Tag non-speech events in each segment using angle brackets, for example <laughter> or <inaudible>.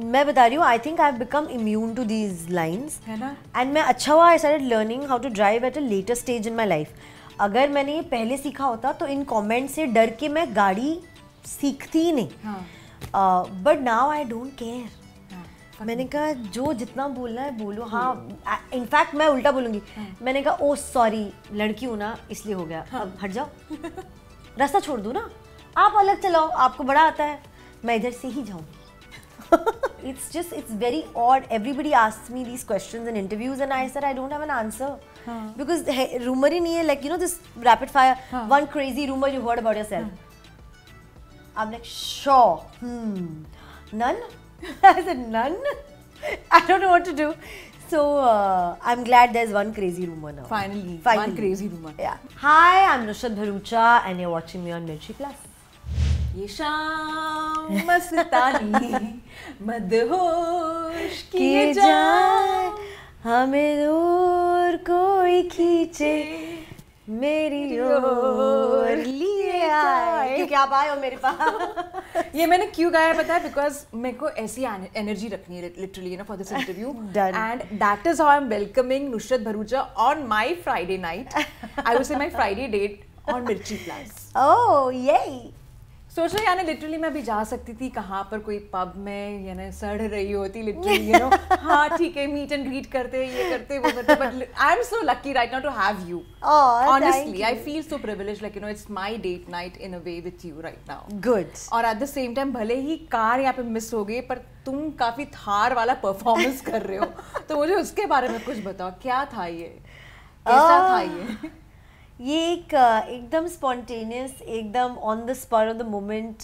मैं बता रही हूँ I think I become immune to these lines and मैं अच्छा हुआ I started learning how to drive at a latest stage in my life अगर मैंने ये पहले सीखा होता तो इन कॉमेंट से डर के मैं गाड़ी सीखती ही नहीं but now I don't care मैंने कहा जो जितना बोलना है बोलो हाँ इनफैक्ट हाँ, मैं उल्टा बोलूँगी हाँ। मैंने कहा ओ सॉरी लड़की हूँ ना इसलिए हो गया हाँ। अब हट जाओ <laughs> रास्ता छोड़ दो ना आप अलग चलाओ आपको बड़ा आता है मैं इधर से ही जाऊँगी <laughs> it's just, it's very odd. Everybody asks me these questions in interviews and I said, I don't have an answer. Huh. Because rumor in here, like, you know, this rapid fire, huh. one crazy rumor you heard about yourself. Huh. I'm like, sure. Hmm. None? <laughs> I said, none? <laughs> I don't know what to do. So uh, I'm glad there's one crazy rumor now. Finally, Finally. one crazy rumor. Yeah. Hi, I'm Nushat Bharucha and you're watching me on Mirchi Plus. ये शाम मस्तानी <laughs> मदहोश किए जाए हमें दूर कोई खींचे मेरी ओर लिए आए क्योंकि आप आए हो मेरे पास <laughs> ये मैंने क्यों गाया पता है बिकॉज मेरे को ऐसी एनर्जी रखनी है लिटरली ना for this interview and that is how I am welcoming Nushrat Bharucha on my Friday night I would say my Friday date on Mirchi plants oh यही सोच रहे यानी लिटरली मैं भी जा सकती थी कहाँ पर कोई पब में यानी सड़ रही होती लिटरली यू नो हाँ ठीक है मीट एंड ग्रीट करते ये करते वो करते but I am so lucky right now to have you honestly I feel so privilege like you know it's my date night in a way with you right now good और at the same time भले ही car यहाँ पे miss हो गई पर तुम काफी थार वाला परफॉर्मेंस <laughs> कर रहे हो तो मुझे उसके बारे में कुछ बताओ क्या था ये कैसा था ये ये एक एकदम स्पॉन्टेनियस एकदम on the spot of the moment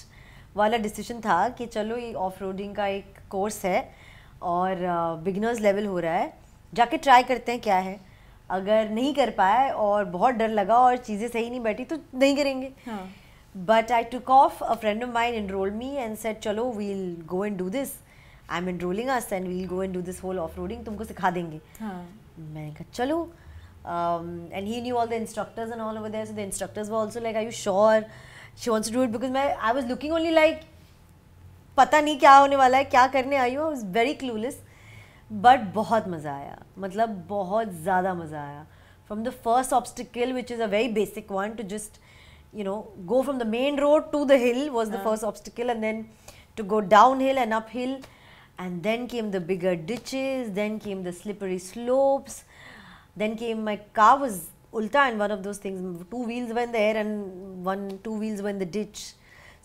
वाला डिसीजन था कि चलो ये ऑफ रोडिंग का एक कोर्स है और बिगनर्स लेवल हो रहा है जाके ट्राई करते हैं क्या है अगर नहीं कर पाए और बहुत डर लगा और चीज़ें सही नहीं बैठी तो नहीं करेंगे but I took of a friend of mind enrol me and set चलो we'll go and do this I am enrolling us and we'll go and do this whole of roading तुमको सिखा देंगे हाँ. मैंने कहा चलो Um, and he knew all the instructors and all over there. So the instructors were also like, "Are you sure she wants to do it?" Because my I was looking only like, पता नहीं क्या होने वाला है क्या करने आई हूँ I was very clueless. But बहुत मज़ा आया मतलब बहुत ज़्यादा मज़ा आया From the first obstacle, which is a very basic one, to just you know go from the main road to the hill was the uh. first obstacle and then to go downhill and uphill and then came the bigger ditches then came the slippery slopes then came my car was ulta and one of those things two wheels were in the air and one two wheels were in the ditch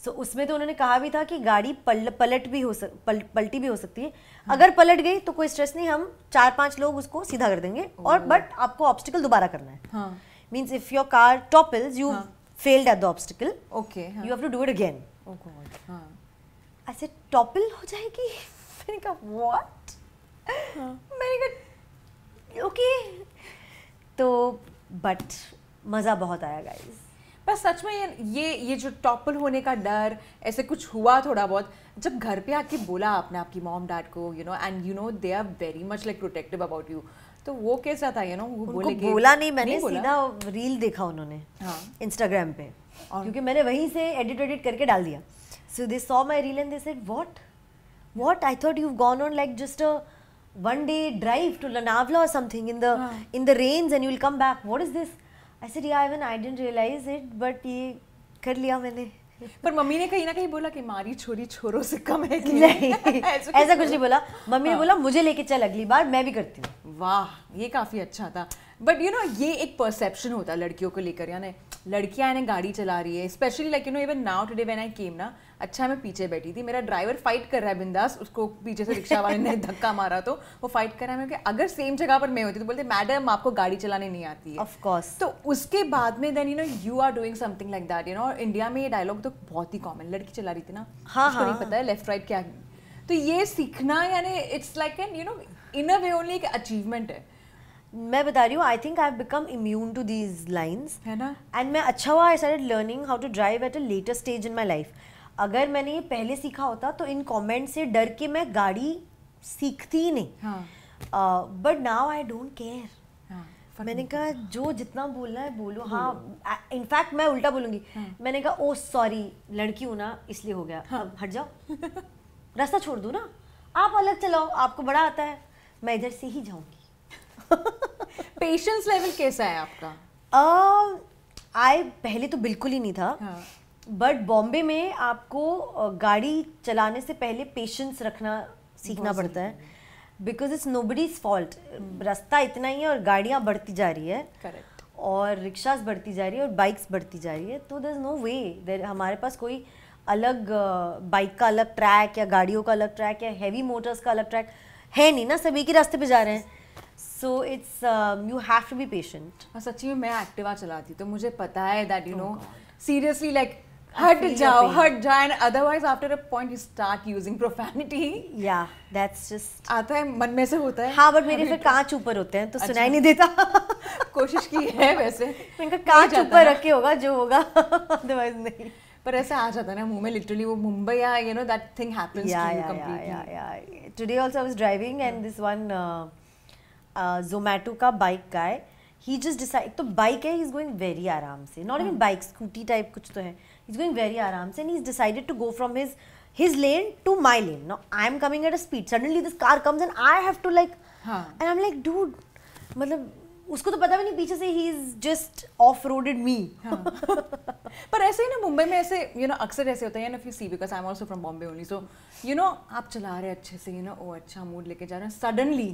सो उसमें तो उन्होंने कहा भी था कि गाड़ी पल, पलट भी हो सक पल, पलटी भी हो सकती है हम्म। अगर पलट गई तो कोई स्ट्रेस नहीं हम चार पांच लोग उसको सीधा कर देंगे और बट आपको ऑब्स्टिकल दोबारा करना है means if your car topples you failed at the obstacle okay you have to do it again ऐसे टॉपल हो जाएगी <laughs> मैंने कहा व्हाट मैंने कहा ओके तो बट मज़ा बहुत आया गाइज पर सच में ये ये जो टॉपल होने का डर ऐसे कुछ हुआ थोड़ा बहुत जब घर पे आके बोला आपने आपकी मॉम डैड को you know and you know they are very much like protective about you तो वो कैसा था यू नो वो बोले बोला नहीं मैंने नहीं सीधा रील देखा उन्होंने हाँ इंस्टाग्राम पे क्योंकि मैंने वहीं से एडिट एडिट करके डाल दिया so they saw my reel and they said what what I thought you gone on like just a one day drive to Lanavla or something in the ah. in the rains and you will come back. What is this? I said, yeah, even I didn't realize it, but ये कर लिया मैंने. पर mummy ने कहीं ना कहीं बोला कि मारी छोरी छोरों से कम है कि नहीं ऐसा कुछ नहीं बोला मम्मी हाँ. ने बोला मुझे लेके चल अगली बार मैं भी करती हूँ वाह ये काफ़ी अच्छा था बट यू नो ये एक परसेप्शन होता है लड़कियों को लेकर यानी लड़कियां यानी गाड़ी चला रही है specially like you know even now today when I came ना अच्छा मैं पीछे बैठी थी मेरा ड्राइवर फाइट कर रहा है बिंदास उसको पीछे से रिक्शा वाले ने धक्का मारा तो वो फाइट कर रहा है मैं अगर सेम जगह पर मैं होती तो बोलते मैडम आपको गाड़ी चलाने नहीं आती है ऑफ कोर्स तो उसके बाद में then you know you are doing something like that you know India में ये डायलॉग तो बहुत ही कॉमन लड़की चला रही थी ना हाँ हाँ नहीं पता है लेफ्ट राइट क्या है तो ये सीखना यानी it's like an you know in a way only एक अचीवमेंट है मैं बता रही हूँ I think I have become immune to these lines है ना एंड मैं अच्छा हुआ I started learning how to drive at a later stage in my life अगर मैंने ये पहले सीखा होता तो इन कमेंट से डर के मैं गाड़ी सीखती ही नहीं but now I don't care मैंने कहा जो जितना बोलना है बोलो हाँ इनफैक्ट मैं उल्टा बोलूंगी हाँ। मैंने कहा ओ सॉरी लड़की हूं ना इसलिए हो गया हाँ. अब हट जाओ <laughs> रास्ता छोड़ दो ना आप अलग चलाओ आपको बड़ा आता है मैं इधर से ही जाऊंगी पेशेंस <laughs> लेवल कैसा है आपका आई पहले तो बिल्कुल ही नहीं था हाँ. बट बॉम्बे में आपको गाड़ी चलाने से पहले पेशेंस रखना सीखना पड़ता है because it's nobody's fault रास्ता इतना ही है और गाड़ियाँ बढ़ती जा रही है करेक्ट और रिक्शाज बढ़ती जा रही है और बाइक्स बढ़ती जा रही है तो दर इज़ नो वे देर हमारे पास कोई अलग बाइक का अलग ट्रैक या गाड़ियों का अलग ट्रैक या हैवी मोटर्स का अलग ट्रैक है नहीं ना सभी के रास्ते पे जा रहे हैं so it's you have to be patient सच्ची में मैं एक्टिवा चलाती तो मुझे पता है that you know seriously like हट जाओ हट जाओ and otherwise after a point you start using profanity या दैट्स जस्ट आता है मन में से होता है हाँ बट मेरे <laughs> फिर कांच ऊपर होते हैं तो अच्छा। सुनाई नहीं देता <laughs> कोशिश की है वैसे इनका <laughs> कांच ऊपर रखे होगा जो होगा अदरवाइज नहीं पर ऐसा आ जाता है ना मुंह में लिटरली वो मुंबई या you know that thing happens to you completely today also I was driving and this one Zomato का bike guy he just decide तो बाइक है ही इज गोइंग वेरी आराम से not even bike scooty type कुछ तो है he's going very arams and he's decided to go from his his lane to my lane now i'm coming at a speed suddenly this car comes and i have to like हाँ. and i'm like dude मतलब उसको तो पता भी नहीं पीछे से he is just off roaded me पर ऐसे ही ना मुंबई में ऐसे यू you नो know, अक्सर ऐसे होता है ना if you see because I am also from Bombay only so you know आप चला रहे अच्छे से यू you नो know, ओ अच्छा मूड लेके जा रहे हैं सडनली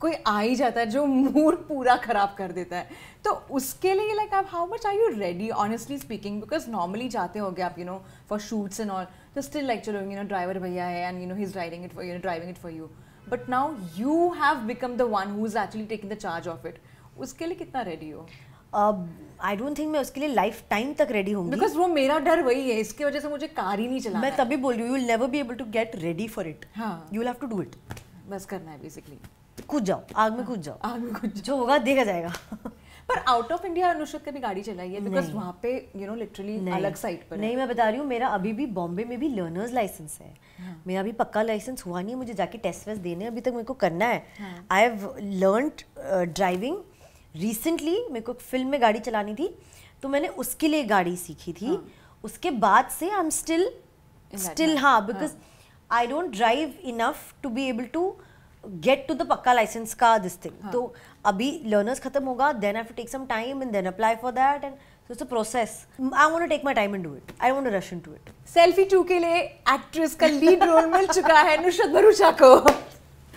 कोई आ ही जाता है जो मूड पूरा खराब कर देता है तो उसके लिए लाइक आप how much are you ready honestly speaking because normally जाते हो गए आप you know for shoots and all तो स्टिल लाइक चलो यू नो ड्राइवर भैया है and you know he is driving it for driving it for you but now you have become the one who is actually taking the charge of it उसके लिए कितना ready हो I don't think मैं उसके लिए lifetime तक ready हूँ because वो मेरा डर वही है इसकी वजह से मुझे कार ही नहीं चला मैं तभी बोल रही हूँ you will never be able to get ready for it हाँ you have to do it बस करना है बेसिकली कूद जाओ आग में कूद जाओ आग में कूद जो होगा देखा जाएगा पर आउट ऑफ इंडिया अनुष्क कभी गाड़ी चलाई है बिकॉज वहाँ पे यू नो लिटरली अलग साइड पर नहीं मैं बता रही हूँ मेरा अभी भी बॉम्बे में भी लर्नर्स लाइसेंस है हाँ. मेरा अभी पक्का लाइसेंस हुआ नहीं है मुझे जाके टेस्ट वेस्ट देने अभी तक मेरे को करना है I have learn driving recently मेरे को फिल्म में गाड़ी चलानी थी तो मैंने उसके लिए गाड़ी सीखी थी हाँ. उसके बाद से आई एम स्टिल स्टिल हाँ because I don't drive enough to be able to get to the पक्का लाइसेंस का दिस थिंग तो अभी लर्नर्स खत्म होगा then I take some time and then apply for that and so it's a process I want to take my time and do it I want to rush into it selfie 2 के लिए actress का lead role मिल चुका है नुसरत भरूचा को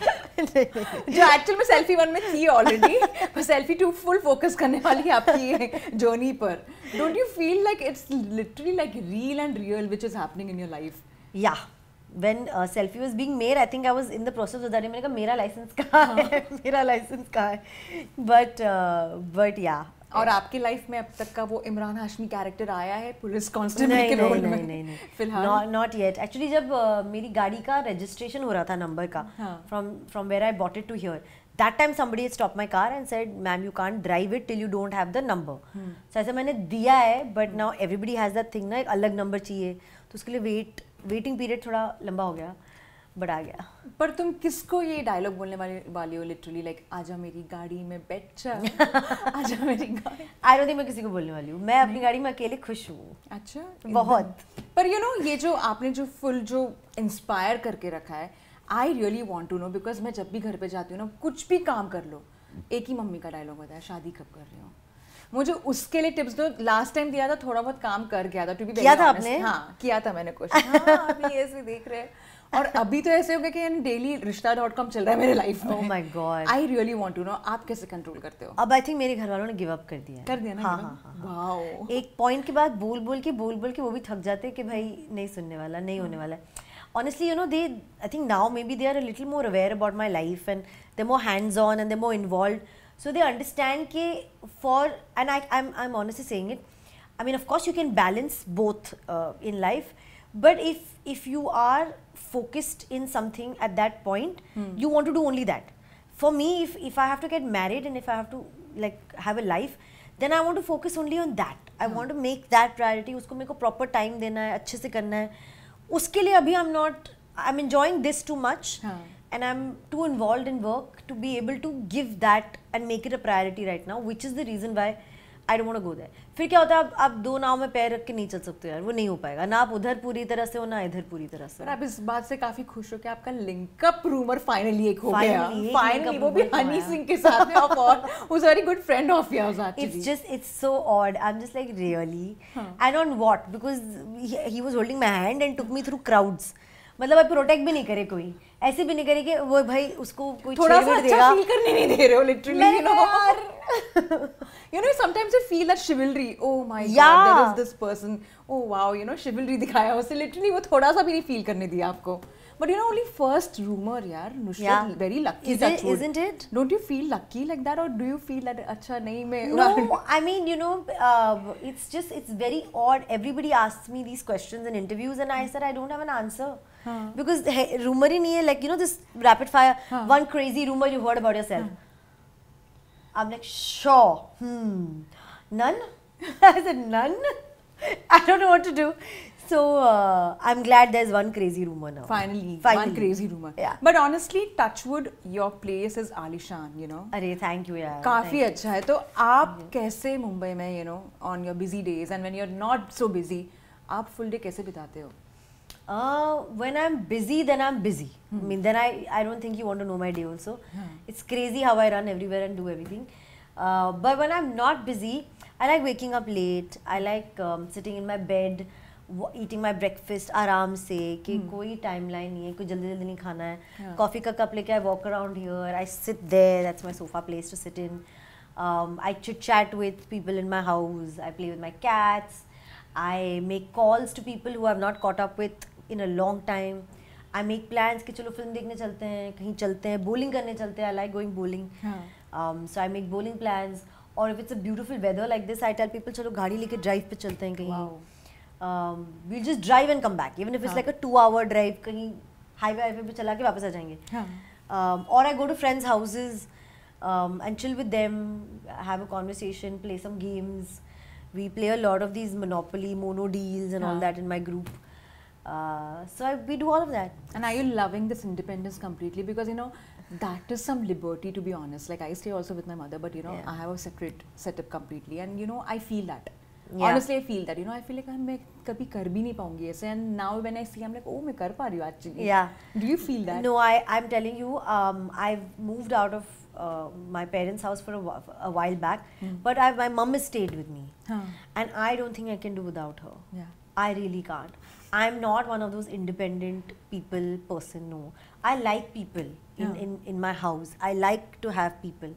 जो actual में selfie one में थी ऑलरेडी पर सेल्फी टू फुल फोकस करने वाली है आपकी जर्नी पर don't you feel like it's literally like real and real which is happening in your life या when uh, selfie was being made i think i was in the process of that मैंने कहा मेरा licence कहाँ है मेरा licence कहाँ है but but या और आपकी लाइफ में अब तक का वो इमरान हाशमी कैरेक्टर आया है पुलिस कांस्टेबल के रोल में नहीं नहीं फिलहाल नॉट येट एक्चुअली जब uh, मेरी गाड़ी का रजिस्ट्रेशन हो रहा था नंबर का from from where I bought it to here that time somebody had stopped my car and said ma'am you can't drive it till you don't have the number hmm. so ऐसे मैंने दिया है but hmm. now everybody has that thing ना एक अलग number चाहिए तो उसके लिए wait वेटिंग पीरियड थोड़ा लंबा हो गया बट आ गया पर तुम किसको ये डायलॉग बोलने वाली वाली हो लिटरली लाइक आ जा मेरी गाड़ी में बैठ जा मेरी गाड़ी आई <laughs> डोंट मैं किसी को बोलने वाली हूँ मैं अपनी गाड़ी में अकेले खुश हूँ अच्छा <laughs> बहुत पर यू you नो know, ये जो आपने जो फुल जो इंस्पायर करके रखा है I really want to know because मैं जब भी घर पर जाती हूँ ना कुछ भी काम कर लो एक ही मम्मी का डायलॉग होता है शादी कब कर रही हूँ मुझे उसके लिए टिप्स दो लास्ट टाइम दिया था थोड़ा बहुत काम कर गया था टू बी किया था आपने हाँ किया था मैंने कुछ <laughs> हाँ, अभी देख रहे और अभी तो ऐसे हो गया कि डेली रिश्ता डॉट कॉम चल रहा है मेरे लाइफ में my god I really want to know आप कैसे कंट्रोल करते हो अब आई थिंक मेरे घर वालों ने गिव अप कर दिया कर दिया ना हाँ हाँ, हाँ, हाँ. एक पॉइंट के बाद बोल बोल के बोल बोल के वो भी थक जाते हैं कि भाई नहीं सुनने वाला नहीं होने hmm. वाला honestly you know they I think think maybe they are a little more aware about my life and they're more hands on and they're more involved so they understand के for and I I I am honestly saying it I mean of course you can balance both in life but if if you are focused in something at that point you want to do only that for me if if I have to get married and if I have to like have a life then I want to focus only on that I want to make that priority उसको मेरे को proper time देना है अच्छे से करना है उसके लिए अभी I am not I am enjoying this too much and I'm too involved in work to be able to give that and make it a priority right now, which is the reason why I don't want to go there. फिर क्या होता है आप आप दो नाव में पैर रख के नहीं चल सकते यार वो नहीं हो पाएगा ना आप उधर पूरी तरह से हो ना इधर पूरी तरह से आप इस बात से काफी खुश हो कि आपका लिंकअप रूमर फाइनली एक हो गया फाइनली वो भी हनी सिंह के साथ में of all was very good friend of yours actually it's just it's so odd I am just like really and on what because he was holding my hand and took me through crowds मतलब अब protect भी नहीं करे कोई ऐसे भी नहीं करे कि वो भाई उसको कोई थोड़ा सा अच्छा फील करने नहीं दे रहे हो literally you know you know sometimes you feel that chivalry oh my god there is this person oh wow you know chivalry दिखाया उसे लिटरली वो थोड़ा सा भी नहीं फील करने दिया आपको but you know only first rumour यार Nushrat very lucky is it isn't it don't you feel lucky like that और डू यू फील दैट अच्छा नहीं मैं no I mean you know it's just it's very odd everybody asks me these questions in interviews and I said I don't have an answer rumour हाँ। ही नहीं है हाँ। काफी अच्छा है तो आप कैसे मुंबई में you know on your busy days and when not so busy आप फुल डे कैसे बिताते हो Uh, when I'm busy, then I'm busy. Hmm. I mean, then I, I don't think you want to know my day also. Hmm. It's crazy how I run everywhere and do everything. Uh, but when I'm not busy, I like waking up late. I like um, sitting in my bed, eating my breakfast Aram se कि hmm. कोई timeline nahi hai, koi jaldi jaldi nahi khana hai. yeah. coffee का cup leke I walk around here I sit there that's my sofa place to sit in um, I chit chat with people in my house I play with my cats I make calls to people who I've not caught up with in a long time I make plans कि चलो film देखने चलते हैं कहीं चलते हैं bowling करने चलते हैं I like going bowling so I make bowling plans और if it's a beautiful weather like this I tell people चलो गाड़ी लेके ड्राइव पे चलते हैं कहीं we'll just drive and come back even if it's like a two hour drive कहीं highway highway पे चला के वापस आ जाएंगे और I go to friends houses and chill with them have a conversation play some games we play a lord of these monopoly mono deals and all that in my group Uh, so I, we do all of that. And are you loving this independence completely? Because you know, that is some liberty to be honest. Like I stay also with my mother, but you know, yeah. I have a separate setup completely, and you know, I feel that. Yeah. Honestly, I feel that. You know, I feel like I'm, मैं कभी कर भी and now when I see I'm like oh मैं कर पा रही actually. Yeah. Do you feel that? No, I I'm telling you um, I've moved out of uh, my parents' house for a, a while back, mm. but I, my mum has stayed with me, huh. and I don't think I can do without her. Yeah. I really can't. I'm not one of those independent people person. No, I like people in, yeah. in, in my house. I like to have people.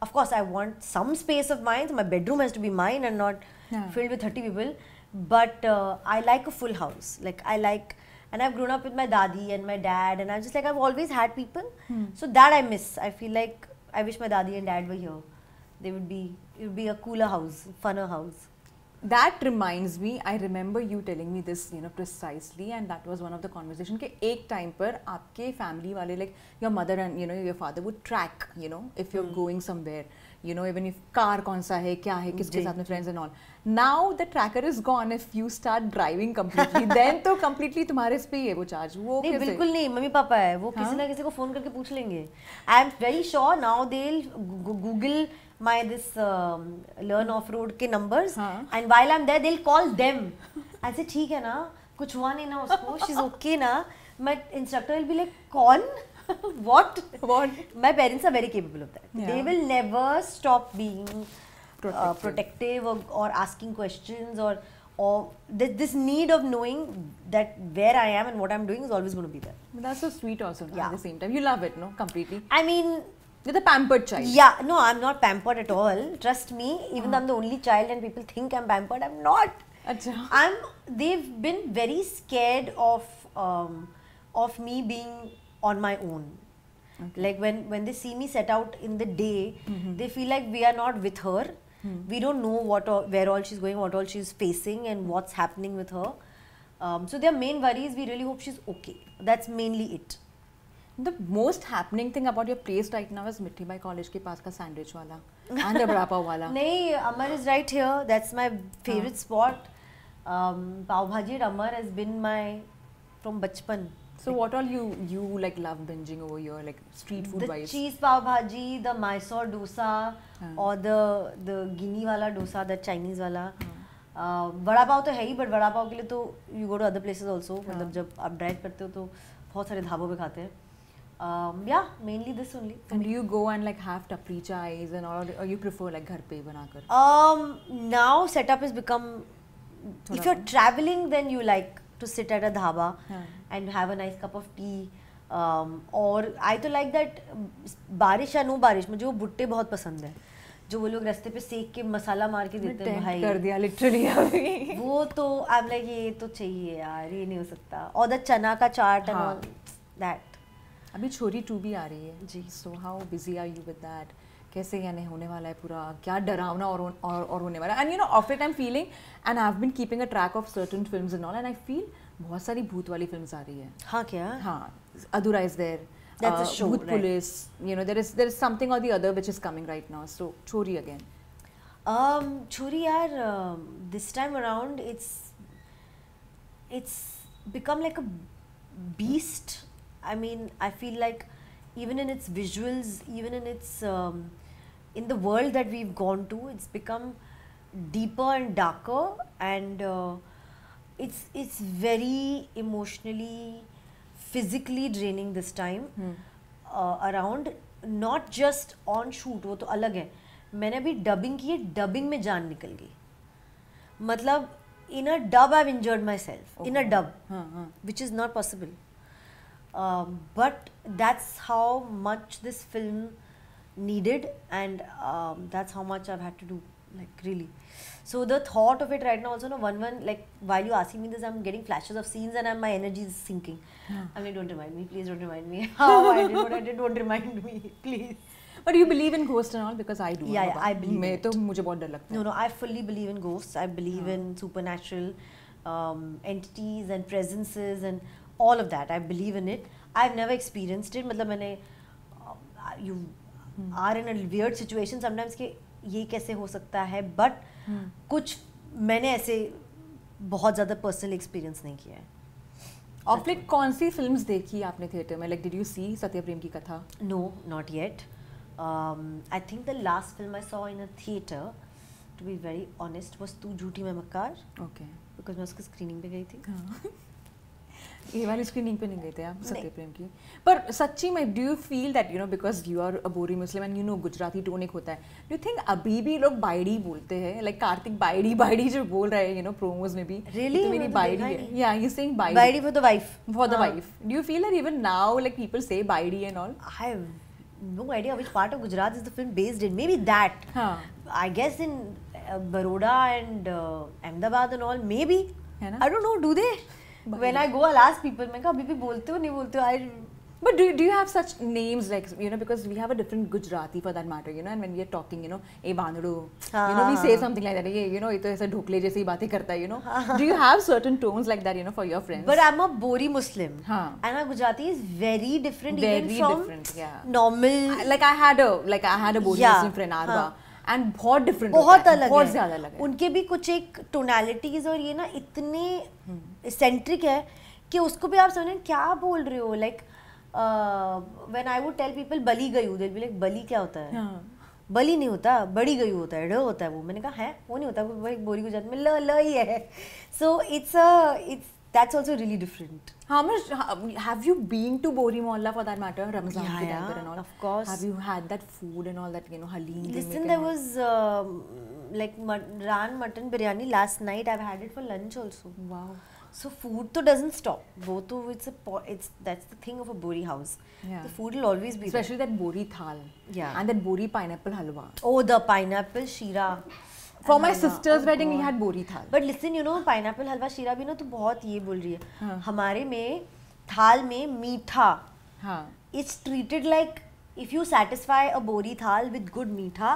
Of course, I want some space of mine. So my bedroom has to be mine and not yeah. filled with 30 people. But uh, I like a full house. Like I like, and I've grown up with my daddy and my dad, and I'm just like I've always had people. Hmm. So that I miss. I feel like I wish my daddy and dad were here. They would be. It would be a cooler house, funner house. That remind me I remember you telling me this you know precisely and that was one of the conversation के एक time पर आपके family वाले like your mother and you know your father would track you know if you are going somewhere you know even if car कौन सा है क्या है किसके साथ में friends and all now the tracker is gone if you start driving completely then तो completely तुम्हारे पे ही है वो चार्ज वो नहीं बिल्कुल नहीं मम्मी पापा है वो किसी हाँ? ना किसी को फोन करके पूछ लेंगे I am very sure now they Google my this um, learn off road ke numbers huh? and while I'm there they'll call them i said theek hai na kuch hua nahi na usko she's okay na my instructor will be like kon what what my parents are very capable of that yeah. they will never stop being protective, uh, protective or, or asking questions or or this, this need of knowing that where I am and what I'm doing is always going to be there. that's so sweet also. No? Yeah. At the same time, you love it, no? Completely. I mean, You're the pampered child. Yeah, no, I'm not pampered at all. Trust me, even though I'm the only child and people think I'm pampered, I'm not. Achha. I'm. They've been very scared of um, of me being on my own. Okay. Like when when they see me set out in the day, mm -hmm. they feel like we are not with her. Mm. We don't know what where all she's going, what all she's facing, and what's happening with her. Um, so their main worry is we really hope she's okay. That's mainly it. The most happening thing about your place right now is Mithibai college के पास का sandwich वाला and the बड़ा पाव वाला <laughs> नहीं Amar is right here that's my favourite spot pav bhaji Amar has been my from बचपन so what all you you like love bingeing over your like street food wise the wise? The cheese pav bhaji, the Mysore the hmm. हाँ। or the the Guinea wala dosa, the pav हाँ। uh, तो है ही but vada पाव के लिए तो you go to other places also मतलब जब आप ड्राइव करते हो तो बहुत सारे ढाबों पे खाते हैं um, yeah, mainly this only. And do you go and like have tapri chais and all, or you prefer like ghar pe banakar? Um, now setup has become. Thoda if you're hai? traveling, then you like to sit at a dhaba yeah. and have a nice cup of tea. Um, और आई तो like that बारिश या no बारिश मुझे वो भुट्टे बहुत पसंद है जो वो लोग रास्ते पे सेक के मसाला मार के देते हैं भाई कर दिया लिटरली अभी वो तो आई एम लाइक ये तो चाहिए यार ये नहीं हो सकता और द चना का चाट एंड ऑल दैट अभी छोरी टू भी आ रही है जी so how busy are you with that कैसे यानी होने वाला है पूरा क्या डरावना और और, और होने वाला and you know of it I am feeling and I have been keeping a track of certain film and all and I feel बहुत सारी भूत वाली फिल्म आ रही है हाँ क्या हाँ अधूरा is there Bhoot Police you know there is there is something और the other which is coming right now so Chhori again Chhori यार this time around it's it's become like a beast I mean, I feel like even in its visuals, even in its um, in the world that we've gone to, it's become deeper and darker, and uh, it's it's very emotionally, physically draining this time hmm. uh, around. Not just on shoot, वो तो अलग है मैंने अभी dubbing की है dubbing में जान निकल गई मतलब in a dub I enjoyed myself in a dub which is not possible um, but that's how much this film needed, and um, that's how much I've had to do, like really. So the thought of it right now, also, no one one like while you asking me this, I'm getting flashes of scenes, and I'm, my energy is sinking. Yeah. I mean, don't remind me, please don't remind me <laughs> how I did what I did. Don't remind me, <laughs> please. But you believe in ghosts and all, because I do. Yeah, believe मैं तो मुझे बहुत डर लगता No, no, I fully believe in ghosts. I believe believe in supernatural entities and. All of that I believe in it I have never experienced it मतलब मैंने you are in a weird situation sometimes कि ये कैसे हो सकता है but hmm. कुछ मैंने ऐसे बहुत ज़्यादा पर्सनल एक्सपीरियंस नहीं किया है और फिर कौन सी फिल्म्स देखी आपने थिएटर में लाइक डिड यू सी सत्य Prem Ki Katha no not yet I think the last film I saw in a theatre to be very honest was Tu Jhoothi मैं मक्कार ओके बिकॉज मैं उसकी स्क्रीनिंग पे गई थी हाँ। ये वाली स्क्रीनिंग पे नहीं गए थे आप सत्य प्रेम की पर सच्ची में do you feel that you know because you are a Bohri Muslim and you know Gujarati tonic होता है यू थिंक अभी भी लोग बाइडी बोलते हैं लाइक कार्तिक बाइडी बाइडी जो बोल रहे हैं यू नो प्रोमोज में भी रियली मतलब मेरी बाइडी है या यू सेइंग बाइडी बाइडी for the wife for the wife do you feel that even now like people say बाइडी and all I have no idea which part of Gujarat is the film based in. Maybe that. Huh. हाँ। I guess in uh, Baroda and uh, Ahmedabad and all. Maybe. I don't know do they when I go, I'll ask people, मैं कभी भी बोलते हो नहीं बोलते हो I But do, do you have such names like, you know, because we have a different Gujarati for that matter, you know, and when we are talking, you know, A बानड़ो, you know, we say something like that, ये, you know, ये तो ऐसा ढोकले जैसी बातें करता है, you know. do you have certain tones like that, you know, for your friends? But I'm a Bori Muslim. हाँ. And my Gujarati is very different very even from different, yeah. normal. I, like I had a, like I had a Bori yeah. Muslim friend, Arva. हाँ. And बहुत different बहुत अलग बहुत ज्यादा अलग उनके भी कुछ एक टोनैलिटीज और ये ना इतने सेंट्रिक है कि उसको भी आप समझें क्या बोल रहे हो like when I would tell people बली गई हूँ बी लाइक बली क्या होता है बली नहीं होता बड़ी गई होता है ड होता है वो मैंने कहा है वो नहीं होता वो एक बोरी गुजरात में ल ल ही है so it's a it's that's also really different. How much have you been to Bori Mohalla for that matter? Ramzan yeah, yeah, and all. Of course. Have you had that food and all that? You know, halim. Listen, there was uh, like mut- ran mutton biryani last night. I've had it for lunch also. Wow. So food तो doesn't stop वो तो it's it's that's the thing of a Bohri house the food will always be specially that Bohri thaal yeah and that bori pineapple halwa oh the pineapple shira For my sister's wedding we had bori thal. But listen, you know, pineapple halwa shira भी ना तो बहुत ये बोल रही है हाँ. हमारे में थाल में मीठा हाँ. It's treated like if you satisfy a bori thal with good मीठा,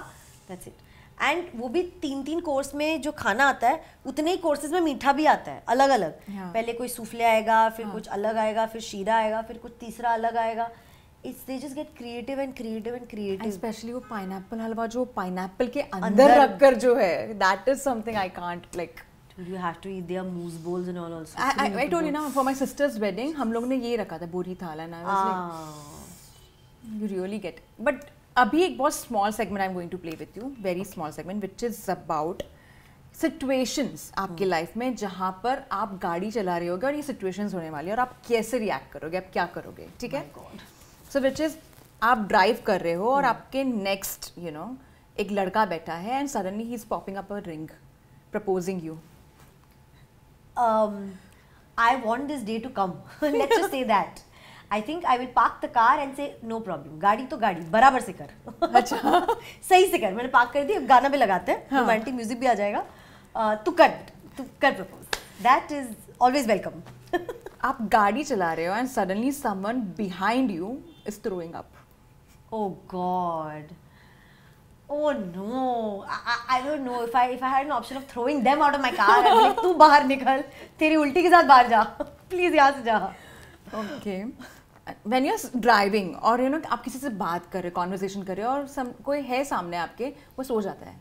that's it. एंड वो भी तीन तीन कोर्स में जो खाना आता है उतने ही कोर्सेज में मीठा भी आता है अलग अलग हाँ. पहले कोई सूफले आएगा फिर हाँ. कुछ अलग आएगा फिर शीरा आएगा फिर कुछ तीसरा अलग आएगा it's they just get creative and creative and creative specially वो पाइनएप्पल हलवा जो पाइनएप्पल के अंदर रखकर जो है that is something I can't like you have to eat their moose bowls and all also. I, I, I told you now for my sister's wedding हम लोग ने ये रखा था बोरी थाला ना। ah। you really get but अभी एक बहुत small segment I am going to play with you very small segment which is about situations आपकी लाइफ में जहाँ पर आप गाड़ी चला रहे होगे और ये सिचुएशंस होने वाली है और आप कैसे रिएक्ट करोगे आप क्या करोगे ठीक है सो विच इज़ आप ड्राइव कर रहे हो और hmm. आपके नेक्स्ट यू नो एक लड़का बैठा है and suddenly he is popping up a ring proposing you I want this day to come let's say that I think I will park the car and say no problem गाड़ी तो गाड़ी बराबर से कर अच्छा <laughs> सही से कर मैंने पार्क कर दी गाना भी लगाते हैं रोमांटिक हाँ। म्यूजिक भी आ जाएगा तू कर तू कर propose that is always welcome आप गाड़ी चला रहे हो and suddenly someone behind you is throwing up oh god oh no I, I don't know if I if I had an option of throwing them out of my car I'd like तू बाहर निकल तेरी उल्टी के साथ बाहर जा please <laughs> यहाँ से जा okay when you are driving और यू नो आप किसी से बात कर रहे कॉन्वर्जेशन कर रहे हो और सम कोई है सामने आपके वो सो जाता है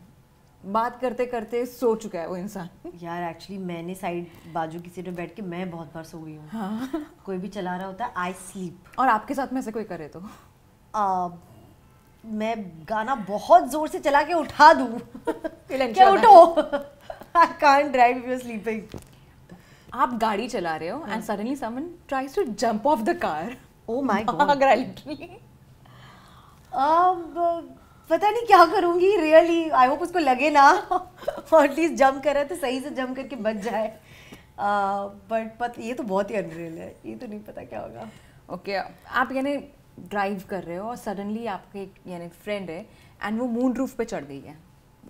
बात करते करते सो चुका है वो इंसान यार एक्चुअली मैंने साइड बाजू की सीट पे बैठ के मैं बहुत बार सो गई हूँ हाँ। कोई भी चला रहा होता है आई स्लीप और आपके साथ में ऐसे कोई करे तो uh, मैं गाना बहुत जोर से चला के उठा दू क्या उठो I can't drive you sleeping आप गाड़ी चला रहे हो and suddenly someone tries to jump off the car oh my god अब पता नहीं क्या करूंगी रियली आई होप उसको लगे ना और एटलीस्ट जंप करा तो सही से जम करके बच जाए बट uh, पत ये तो बहुत ही अनरियल है ये तो नहीं पता क्या होगा ओके okay, आप यानी ड्राइव कर रहे हो और सडनली आपके यानी फ्रेंड है एंड वो मून रूफ पे चढ़ गई है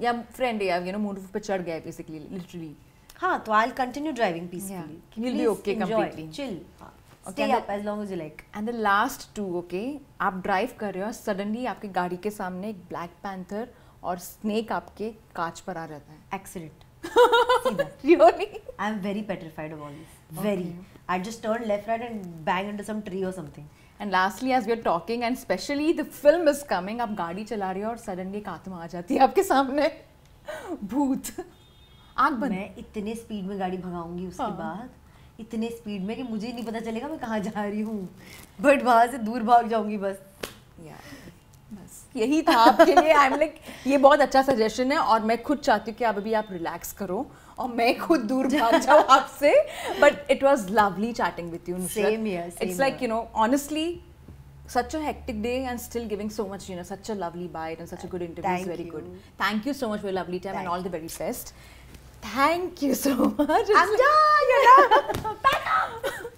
या फ्रेंड है यू नो मून रूफ पे चढ़ गया है बेसिकली लिटरली हाँ तो I continue driving peace will be okay completely chill okay stay up as long as you like and the last two okay आप drive कर रहे हो suddenly आपकी गाड़ी के सामने एक black panther और snake आपके कांच पर आ जाता है accident really I'm very petrified of all this okay. very i just turn left right and bang into some tree or something And lastly, as we are talking, and specially the film is coming, आप गाड़ी चला रहे हो और suddenly एक आत्मा आ जाती है आपके सामने भूत आग बन मैं इतने स्पीड में गाड़ी भगाऊंगी उसके हाँ. बाद इतने स्पीड में कि मुझे नहीं पता चलेगा मैं कहाँ जा रही हूँ बट वहाँ से दूर भाग जाऊँगी बस यही था आपके लिए आई एम लाइक ये बहुत अच्छा सजेशन है और मैं खुद चाहती हूँ कि आप अभी आप रिलैक्स करो और मैं खुद दूर भाग जाऊँ आपसे but it was lovely chatting with you same it's like you know honestly such a hectic day and still giving so much you know such a lovely bite and such a good interview Thank is very you. good thank you so much for your lovely time Thank and all the very best Thank you so <laughs> much. I'm done. You're done. <laughs> Back up.